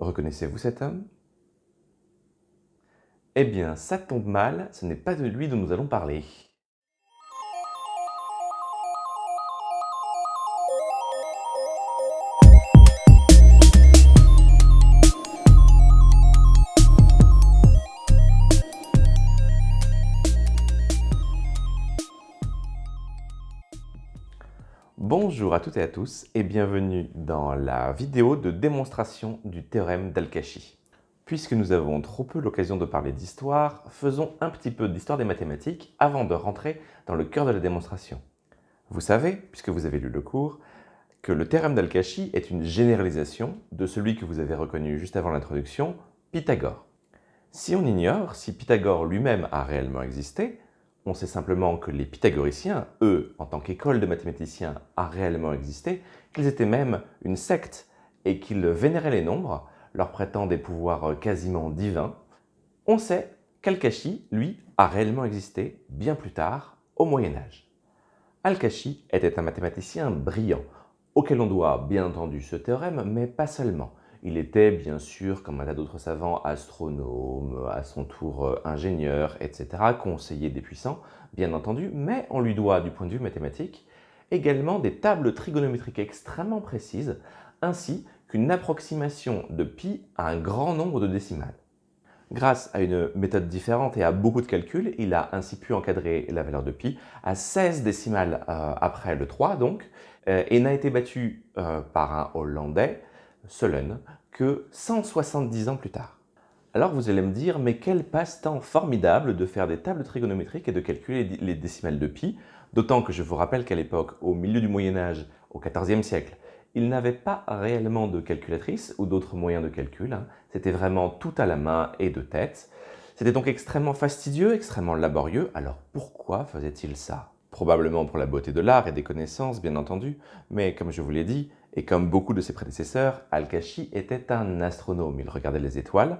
Reconnaissez-vous cet homme Eh bien, ça tombe mal, ce n'est pas de lui dont nous allons parler. Bonjour à toutes et à tous et bienvenue dans la vidéo de démonstration du théorème dal Puisque nous avons trop peu l'occasion de parler d'histoire, faisons un petit peu d'histoire des mathématiques avant de rentrer dans le cœur de la démonstration. Vous savez, puisque vous avez lu le cours, que le théorème dal est une généralisation de celui que vous avez reconnu juste avant l'introduction, Pythagore. Si on ignore si Pythagore lui-même a réellement existé, on sait simplement que les pythagoriciens, eux, en tant qu'école de mathématiciens, a réellement existé, qu'ils étaient même une secte et qu'ils vénéraient les nombres, leur prêtant des pouvoirs quasiment divins. On sait qual lui, a réellement existé bien plus tard, au Moyen Âge. Al-Kashi était un mathématicien brillant, auquel on doit bien entendu ce théorème, mais pas seulement. Il était bien sûr, comme un tas d'autres savants, astronome, à son tour euh, ingénieur, etc., conseiller des puissants, bien entendu, mais on lui doit, du point de vue mathématique, également des tables trigonométriques extrêmement précises, ainsi qu'une approximation de pi à un grand nombre de décimales. Grâce à une méthode différente et à beaucoup de calculs, il a ainsi pu encadrer la valeur de pi à 16 décimales euh, après le 3 donc, euh, et n'a été battu par un Hollandais Solène, que 170 ans plus tard. Alors vous allez me dire, mais quel passe-temps formidable de faire des tables trigonométriques et de calculer les décimales de pi, d'autant que je vous rappelle qu'à l'époque, au milieu du Moyen Âge, au XIVe siècle, il n'avait pas réellement de calculatrice ou d'autres moyens de calcul, hein. c'était vraiment tout à la main et de tête. C'était donc extrêmement fastidieux, extrêmement laborieux, alors pourquoi faisait-il ça probablement pour la beauté de l'art et des connaissances, bien entendu, mais comme je vous l'ai dit, et comme beaucoup de ses prédécesseurs, Al-Kashi était un astronome, il regardait les étoiles,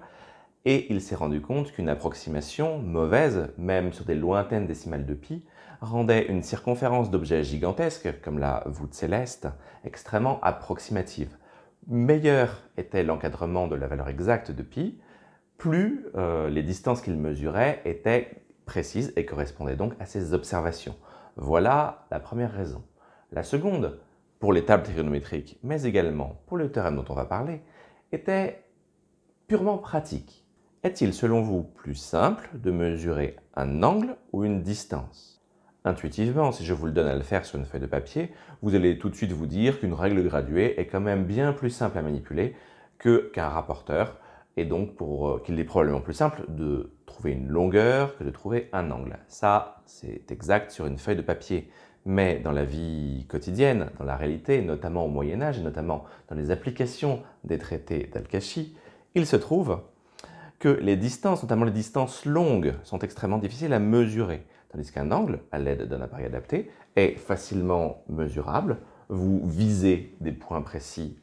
et il s'est rendu compte qu'une approximation mauvaise, même sur des lointaines décimales de pi, rendait une circonférence d'objets gigantesques, comme la voûte céleste, extrêmement approximative. Meilleur était l'encadrement de la valeur exacte de pi, plus euh, les distances qu'il mesurait étaient précises et correspondaient donc à ses observations. Voilà la première raison. La seconde, pour les tables trigonométriques, mais également pour le théorème dont on va parler, était purement pratique. Est-il selon vous plus simple de mesurer un angle ou une distance Intuitivement, si je vous le donne à le faire sur une feuille de papier, vous allez tout de suite vous dire qu'une règle graduée est quand même bien plus simple à manipuler que qu'un rapporteur et donc, pour euh, qu'il est probablement plus simple de trouver une longueur que de trouver un angle. Ça, c'est exact sur une feuille de papier. Mais dans la vie quotidienne, dans la réalité, notamment au Moyen Âge et notamment dans les applications des traités d'Al-Kashi, il se trouve que les distances, notamment les distances longues, sont extrêmement difficiles à mesurer, tandis qu'un angle, à l'aide d'un appareil adapté, est facilement mesurable. Vous visez des points précis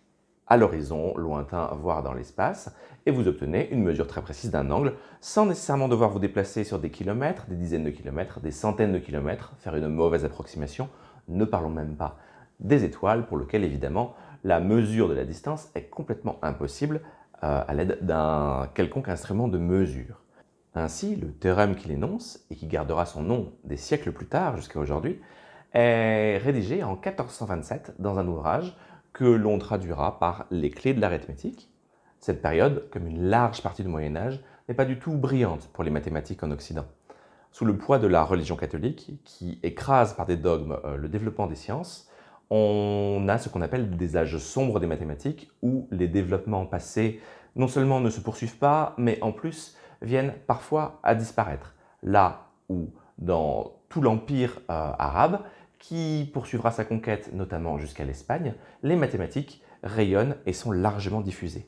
à l'horizon lointain, voire dans l'espace, et vous obtenez une mesure très précise d'un angle sans nécessairement devoir vous déplacer sur des kilomètres, des dizaines de kilomètres, des centaines de kilomètres, faire une mauvaise approximation, ne parlons même pas des étoiles pour lesquelles évidemment la mesure de la distance est complètement impossible euh, à l'aide d'un quelconque instrument de mesure. Ainsi, le théorème qu'il énonce, et qui gardera son nom des siècles plus tard jusqu'à aujourd'hui, est rédigé en 1427 dans un ouvrage que l'on traduira par les clés de l'arithmétique. Cette période, comme une large partie du Moyen Âge, n'est pas du tout brillante pour les mathématiques en Occident. Sous le poids de la religion catholique, qui écrase par des dogmes euh, le développement des sciences, on a ce qu'on appelle des âges sombres des mathématiques, où les développements passés non seulement ne se poursuivent pas, mais en plus viennent parfois à disparaître. Là où, dans tout l'empire euh, arabe, qui poursuivra sa conquête notamment jusqu'à l'Espagne, les mathématiques rayonnent et sont largement diffusées.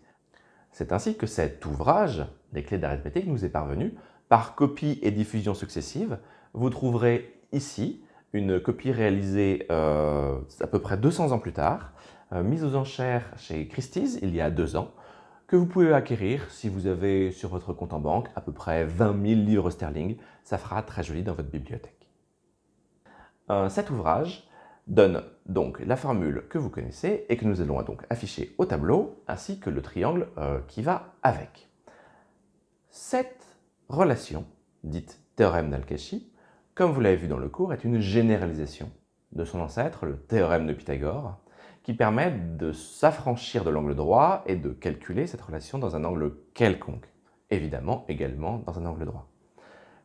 C'est ainsi que cet ouvrage, des clés d'arithmétique, nous est parvenu par copie et diffusion successive. Vous trouverez ici une copie réalisée euh, à peu près 200 ans plus tard, euh, mise aux enchères chez Christie's il y a deux ans, que vous pouvez acquérir si vous avez sur votre compte en banque à peu près 20 000 livres sterling. Ça fera très joli dans votre bibliothèque. Euh, cet ouvrage donne donc la formule que vous connaissez et que nous allons donc afficher au tableau, ainsi que le triangle euh, qui va avec. Cette relation, dite théorème dal comme vous l'avez vu dans le cours, est une généralisation de son ancêtre, le théorème de Pythagore, qui permet de s'affranchir de l'angle droit et de calculer cette relation dans un angle quelconque, évidemment également dans un angle droit.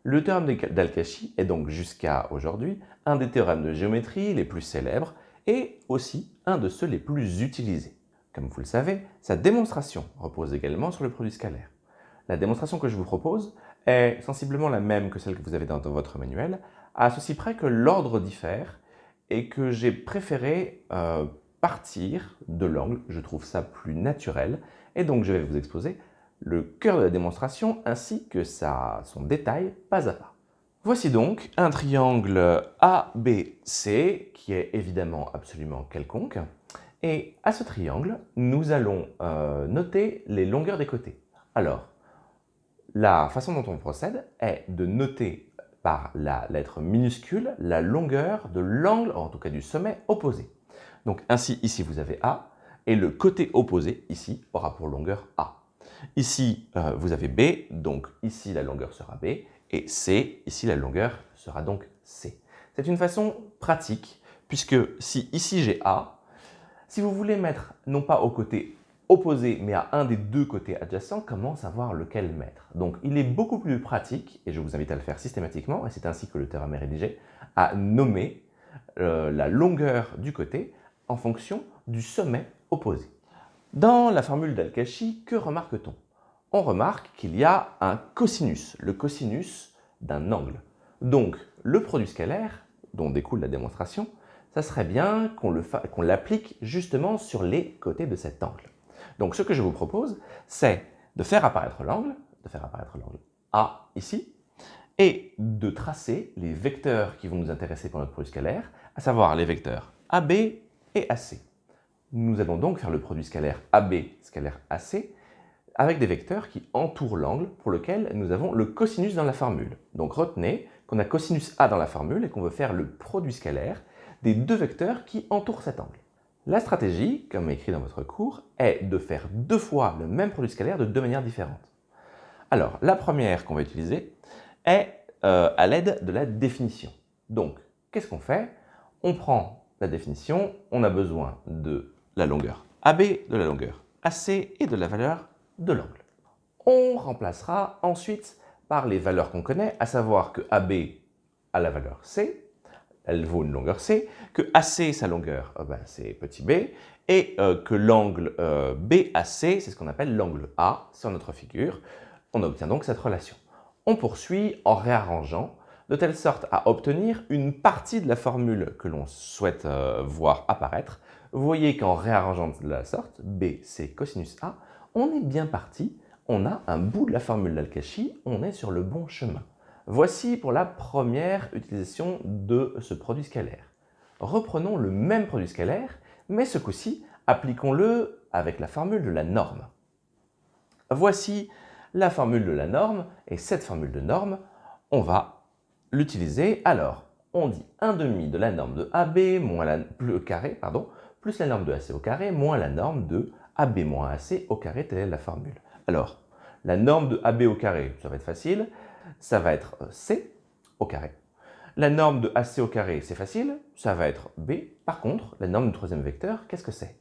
Le théorème dal est donc jusqu'à aujourd'hui un des théorèmes de géométrie les plus célèbres et aussi un de ceux les plus utilisés. Comme vous le savez, sa démonstration repose également sur le produit scalaire. La démonstration que je vous propose est sensiblement la même que celle que vous avez dans votre manuel, à ceci près que l'ordre diffère et que j'ai préféré euh, partir de l'angle, je trouve ça plus naturel, et donc je vais vous exposer le cœur de la démonstration ainsi que son détail pas à pas. Voici donc un triangle ABC qui est évidemment absolument quelconque. Et à ce triangle, nous allons euh, noter les longueurs des côtés. Alors, la façon dont on procède est de noter par la lettre minuscule la longueur de l'angle, en tout cas du sommet opposé. Donc ainsi, ici vous avez A, et le côté opposé, ici, aura pour longueur A. Ici, euh, vous avez B, donc ici la longueur sera B, et C, ici la longueur sera donc C. C'est une façon pratique, puisque si ici j'ai A, si vous voulez mettre non pas au côté opposé, mais à un des deux côtés adjacents, comment savoir lequel mettre Donc il est beaucoup plus pratique, et je vous invite à le faire systématiquement, et c'est ainsi que le théorème est rédigé, à nommer euh, la longueur du côté en fonction du sommet opposé. Dans la formule dal que remarque-t-on On remarque qu'il y a un cosinus, le cosinus d'un angle. Donc, le produit scalaire, dont découle la démonstration, ça serait bien qu'on l'applique justement sur les côtés de cet angle. Donc, ce que je vous propose, c'est de faire apparaître l'angle, de faire apparaître l'angle A ici, et de tracer les vecteurs qui vont nous intéresser pour notre produit scalaire, à savoir les vecteurs AB et AC. Nous allons donc faire le produit scalaire AB scalaire AC avec des vecteurs qui entourent l'angle pour lequel nous avons le cosinus dans la formule. Donc retenez qu'on a cosinus A dans la formule et qu'on veut faire le produit scalaire des deux vecteurs qui entourent cet angle. La stratégie, comme écrit dans votre cours, est de faire deux fois le même produit scalaire de deux manières différentes. Alors, la première qu'on va utiliser est euh, à l'aide de la définition. Donc, qu'est-ce qu'on fait On prend la définition, on a besoin de la longueur. AB de la longueur, AC et de la valeur de l'angle. On remplacera ensuite par les valeurs qu'on connaît, à savoir que AB a la valeur C, elle vaut une longueur C, que AC, sa longueur, euh, ben, c'est petit b, et euh, que l'angle euh, BAC, c'est ce qu'on appelle l'angle A sur notre figure. On obtient donc cette relation. On poursuit en réarrangeant de telle sorte à obtenir une partie de la formule que l'on souhaite voir apparaître, vous voyez qu'en réarrangeant de la sorte, B, c, cosinus A, on est bien parti, on a un bout de la formule dal on est sur le bon chemin. Voici pour la première utilisation de ce produit scalaire. Reprenons le même produit scalaire, mais ce coup-ci, appliquons-le avec la formule de la norme. Voici la formule de la norme, et cette formule de norme, on va l'utiliser. Alors, on dit 1 demi de la norme de AB moins la, le carré, pardon, plus la norme de AC au carré, moins la norme de AB moins AC au carré, telle est la formule. Alors, la norme de AB au carré, ça va être facile, ça va être C au carré. La norme de AC au carré, c'est facile, ça va être B. Par contre, la norme du troisième vecteur, qu'est-ce que c'est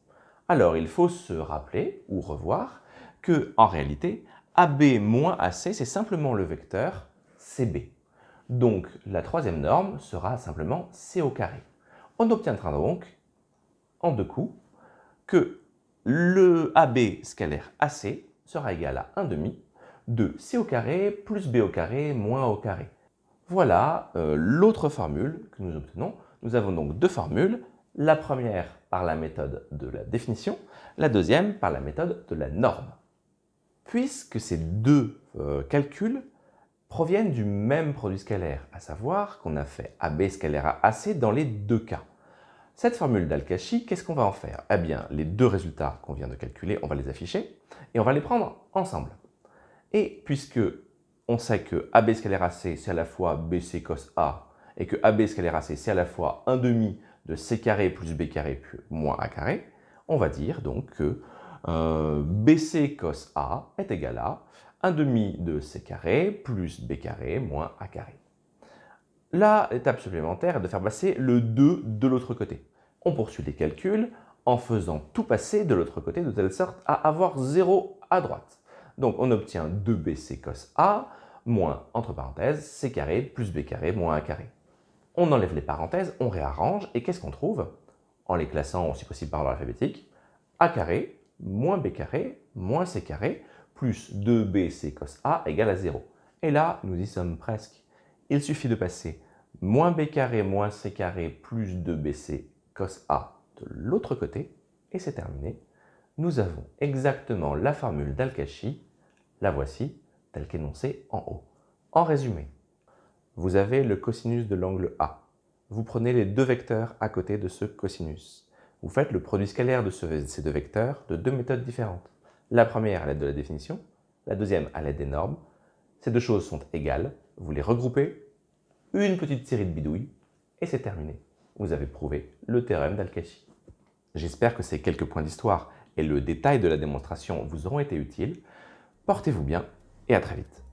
Alors, il faut se rappeler ou revoir que, en réalité, AB moins AC, c'est simplement le vecteur CB. Donc, la troisième norme sera simplement C au carré. On obtiendra donc en deux coups que le AB scalaire AC sera égal à 1 demi de C au carré plus B au carré moins A au carré. Voilà euh, l'autre formule que nous obtenons. Nous avons donc deux formules, la première par la méthode de la définition, la deuxième par la méthode de la norme. Puisque ces deux euh, calculs proviennent du même produit scalaire, à savoir qu'on a fait AB scalaire AC dans les deux cas. Cette formule dal qu'est-ce qu'on va en faire Eh bien, les deux résultats qu'on vient de calculer, on va les afficher et on va les prendre ensemble. Et puisque on sait que AB scalaire AC, c'est à la fois BC cos A et que AB scalaire AC, c'est à la fois 1 euh, demi de C carré plus B carré moins A carré, on va dire donc que BC cos A est égal à 1 demi de C carré plus B carré moins A carré. Là, l'étape supplémentaire est de faire passer le 2 de l'autre côté. On poursuit les calculs en faisant tout passer de l'autre côté de telle sorte à avoir 0 à droite. Donc on obtient 2bc cos A moins, entre parenthèses, c carré plus b carré moins a carré. On enlève les parenthèses, on réarrange et qu'est-ce qu'on trouve En les classant, si possible, par ordre alphabétique, a carré moins b carré moins c carré plus 2bc cos a égale à 0. Et là, nous y sommes presque. Il suffit de passer moins b carré moins c carré plus 2bc cos A de l'autre côté, et c'est terminé. Nous avons exactement la formule dal la voici, telle qu'énoncée en haut. En résumé, vous avez le cosinus de l'angle A. Vous prenez les deux vecteurs à côté de ce cosinus. Vous faites le produit scalaire de ces deux vecteurs de deux méthodes différentes. La première à l'aide de la définition, la deuxième à l'aide des normes. Ces deux choses sont égales, vous les regroupez, une petite série de bidouilles, et c'est terminé vous avez prouvé le théorème dal J'espère que ces quelques points d'histoire et le détail de la démonstration vous auront été utiles. Portez-vous bien et à très vite.